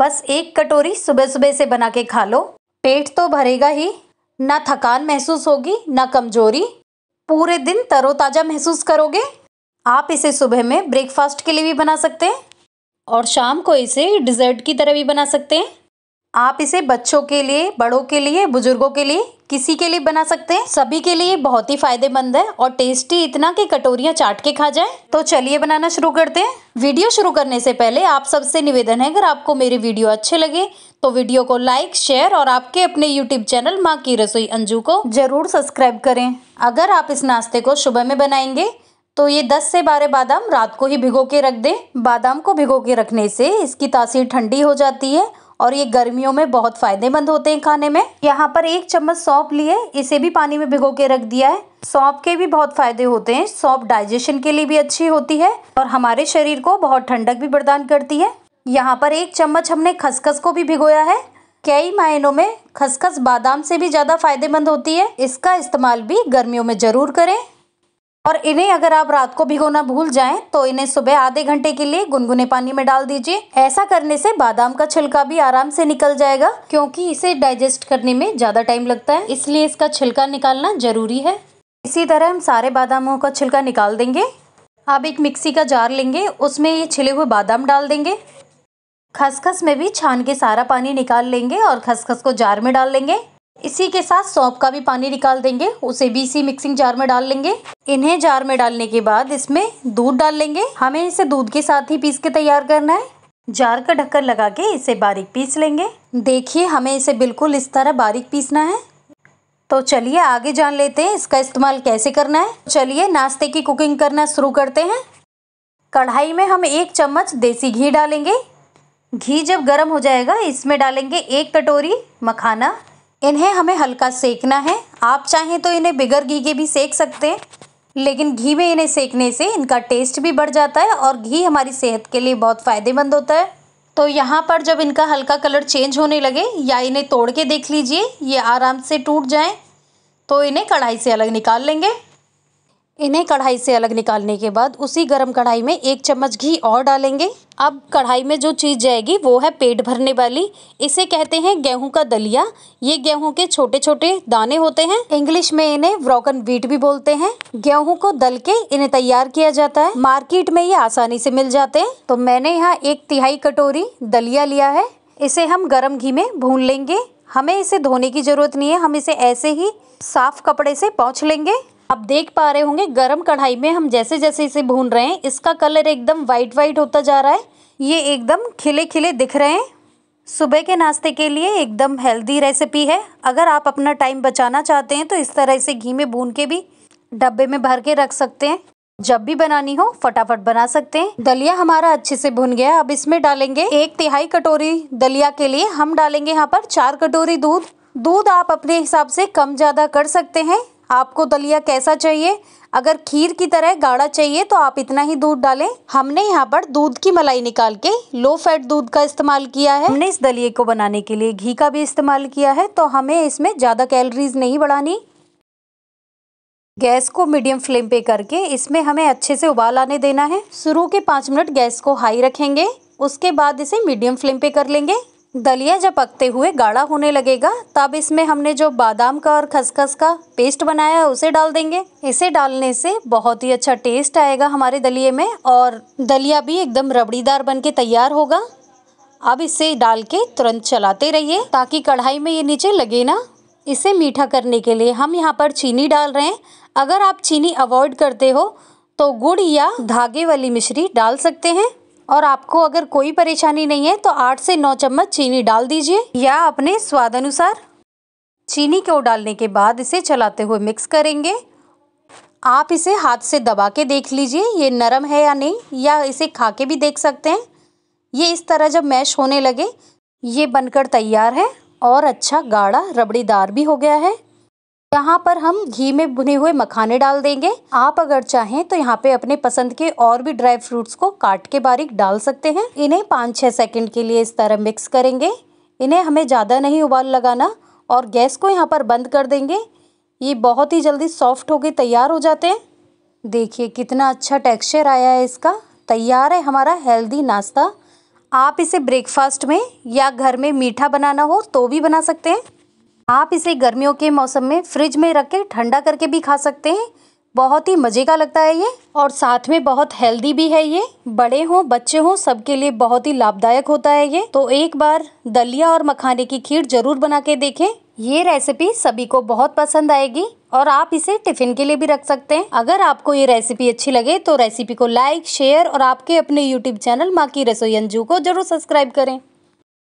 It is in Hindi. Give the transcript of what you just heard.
बस एक कटोरी सुबह सुबह से बना के खा लो पेट तो भरेगा ही ना थकान महसूस होगी ना कमजोरी पूरे दिन तरोताज़ा महसूस करोगे आप इसे सुबह में ब्रेकफास्ट के लिए भी बना सकते हैं और शाम को इसे डिज़र्ट की तरह भी बना सकते हैं आप इसे बच्चों के लिए बड़ों के लिए बुजुर्गों के लिए किसी के लिए बना सकते हैं सभी के लिए बहुत ही फायदेमंद है और टेस्टी इतना कि कटोरियाँ चाट के खा जाए तो चलिए बनाना शुरू करते हैं वीडियो शुरू करने से पहले आप सबसे निवेदन है अगर आपको मेरी वीडियो अच्छे लगे तो वीडियो को लाइक शेयर और आपके अपने यूट्यूब चैनल माँ की रसोई अंजू को जरूर सब्सक्राइब करें अगर आप इस नाश्ते को सुबह में बनाएंगे तो ये 10 से 12 बादाम रात को ही भिगो के रख दें बादाम को भिगो के रखने से इसकी तासीर ठंडी हो जाती है और ये गर्मियों में बहुत फ़ायदेमंद होते हैं खाने में यहाँ पर एक चम्मच सौंप लिए इसे भी पानी में भिगो के रख दिया है सौंप के भी बहुत फ़ायदे होते हैं सौंप डाइजेशन के लिए भी अच्छी होती है और हमारे शरीर को बहुत ठंडक भी प्रदान करती है यहाँ पर एक चम्मच हमने खसखस को भी भिगोया है कई मायनों में खसखस बादाम से भी ज़्यादा फायदेमंद होती है इसका इस्तेमाल भी गर्मियों में ज़रूर करें और इन्हें अगर आप रात को भिगोना भूल जाएं तो इन्हें सुबह आधे घंटे के लिए गुनगुने पानी में डाल दीजिए ऐसा करने से बादाम का छिलका भी आराम से निकल जाएगा क्योंकि इसे डाइजेस्ट करने में ज़्यादा टाइम लगता है इसलिए इसका छिलका निकालना ज़रूरी है इसी तरह हम सारे बादामों का छिलका निकाल देंगे आप एक मिक्सी का जार लेंगे उसमें ये छिले हुए बादाम डाल देंगे खसखस में भी छान के सारा पानी निकाल लेंगे और खसखस को जार में डाल लेंगे इसी के साथ सौंप का भी पानी निकाल देंगे उसे भी इसी मिक्सिंग जार में डाल लेंगे इन्हें जार में डालने के बाद इसमें दूध डाल लेंगे हमें इसे दूध के साथ ही पीस के तैयार करना है जार का ढक्कन लगा के इसे बारीक पीस लेंगे देखिए हमें इसे बिल्कुल इस तरह बारीक पीसना है तो चलिए आगे जान लेते हैं इसका इस्तेमाल कैसे करना है चलिए नाश्ते की कुकिंग करना शुरू करते हैं कढ़ाई में हम एक चम्मच देसी घी डालेंगे घी जब गर्म हो जाएगा इसमें डालेंगे एक कटोरी मखाना इन्हें हमें हल्का सेकना है आप चाहें तो इन्हें बिगर घी के भी सेक सकते हैं लेकिन घी में इन्हें सेकने से इनका टेस्ट भी बढ़ जाता है और घी हमारी सेहत के लिए बहुत फ़ायदेमंद होता है तो यहाँ पर जब इनका हल्का कलर चेंज होने लगे या इन्हें तोड़ के देख लीजिए ये आराम से टूट जाएँ तो इन्हें कढ़ाई से अलग निकाल लेंगे इन्हें कढ़ाई से अलग निकालने के बाद उसी गरम कढ़ाई में एक चम्मच घी और डालेंगे अब कढ़ाई में जो चीज़ जाएगी वो है पेट भरने वाली इसे कहते हैं गेहूं का दलिया ये गेहूं के छोटे छोटे दाने होते हैं इंग्लिश में इन्हें व्रोकन व्हीट भी बोलते हैं गेहूं को दल के इन्हें तैयार किया जाता है मार्केट में ये आसानी से मिल जाते हैं तो मैंने यहाँ एक तिहाई कटोरी दलिया लिया है इसे हम गर्म घी में भून लेंगे हमें इसे धोने की ज़रूरत नहीं है हम इसे ऐसे ही साफ़ कपड़े से पहुँच लेंगे आप देख पा रहे होंगे गरम कढ़ाई में हम जैसे जैसे इसे भून रहे हैं इसका कलर एकदम वाइट वाइट होता जा रहा है ये एकदम खिले खिले दिख रहे हैं सुबह के नाश्ते के लिए एकदम हेल्दी रेसिपी है अगर आप अपना टाइम बचाना चाहते हैं तो इस तरह से घी में भून के भी डब्बे में भर के रख सकते हैं जब भी बनानी हो फटाफट बना सकते हैं दलिया हमारा अच्छे से भुन गया अब इसमें डालेंगे एक तिहाई कटोरी दलिया के लिए हम डालेंगे यहाँ पर चार कटोरी दूध दूध आप अपने हिसाब से कम ज़्यादा कर सकते हैं आपको दलिया कैसा चाहिए अगर खीर की तरह गाढ़ा चाहिए तो आप इतना ही दूध डालें हमने यहाँ पर दूध की मलाई निकाल के लो फैट दूध का इस्तेमाल किया है हमने इस दलिए को बनाने के लिए घी का भी इस्तेमाल किया है तो हमें इसमें ज़्यादा कैलोरीज नहीं बढ़ानी गैस को मीडियम फ्लेम पे करके इसमें हमें अच्छे से उबाल आने देना है शुरू के पाँच मिनट गैस को हाई रखेंगे उसके बाद इसे मीडियम फ्लेम पे कर लेंगे दलिया जब पकते हुए गाढ़ा होने लगेगा तब इसमें हमने जो बादाम का और खसखस का पेस्ट बनाया है उसे डाल देंगे इसे डालने से बहुत ही अच्छा टेस्ट आएगा हमारे दलिए में और दलिया भी एकदम रबड़ीदार बन के तैयार होगा अब इसे डाल के तुरंत चलाते रहिए ताकि कढ़ाई में ये नीचे लगे ना इसे मीठा करने के लिए हम यहाँ पर चीनी डाल रहे हैं अगर आप चीनी अवॉइड करते हो तो गुड़ या धागे वाली मिश्री डाल सकते हैं और आपको अगर कोई परेशानी नहीं है तो आठ से नौ चम्मच चीनी डाल दीजिए या अपने स्वाद अनुसार चीनी को डालने के बाद इसे चलाते हुए मिक्स करेंगे आप इसे हाथ से दबा के देख लीजिए ये नरम है या नहीं या इसे खा के भी देख सकते हैं ये इस तरह जब मैश होने लगे ये बनकर तैयार है और अच्छा गाढ़ा रबड़ीदार भी हो गया है यहाँ पर हम घी में भुने हुए मखाने डाल देंगे आप अगर चाहें तो यहाँ पे अपने पसंद के और भी ड्राई फ्रूट्स को काट के बारीक डाल सकते हैं इन्हें पाँच छः सेकंड के लिए इस तरह मिक्स करेंगे इन्हें हमें ज़्यादा नहीं उबाल लगाना और गैस को यहाँ पर बंद कर देंगे ये बहुत ही जल्दी सॉफ्ट होके तैयार हो जाते हैं देखिए कितना अच्छा टेक्स्चर आया है इसका तैयार है हमारा हेल्दी नाश्ता आप इसे ब्रेकफास्ट में या घर में मीठा बनाना हो तो भी बना सकते हैं आप इसे गर्मियों के मौसम में फ्रिज में रख के ठंडा करके भी खा सकते हैं बहुत ही मज़े का लगता है ये और साथ में बहुत हेल्दी भी है ये बड़े हों बच्चे हों सबके लिए बहुत ही लाभदायक होता है ये तो एक बार दलिया और मखाने की खीर जरूर बना के देखें ये रेसिपी सभी को बहुत पसंद आएगी और आप इसे टिफिन के लिए भी रख सकते हैं अगर आपको ये रेसिपी अच्छी लगे तो रेसिपी को लाइक शेयर और आपके अपने यूट्यूब चैनल माँ की रसोई अंजू को जरूर सब्सक्राइब करें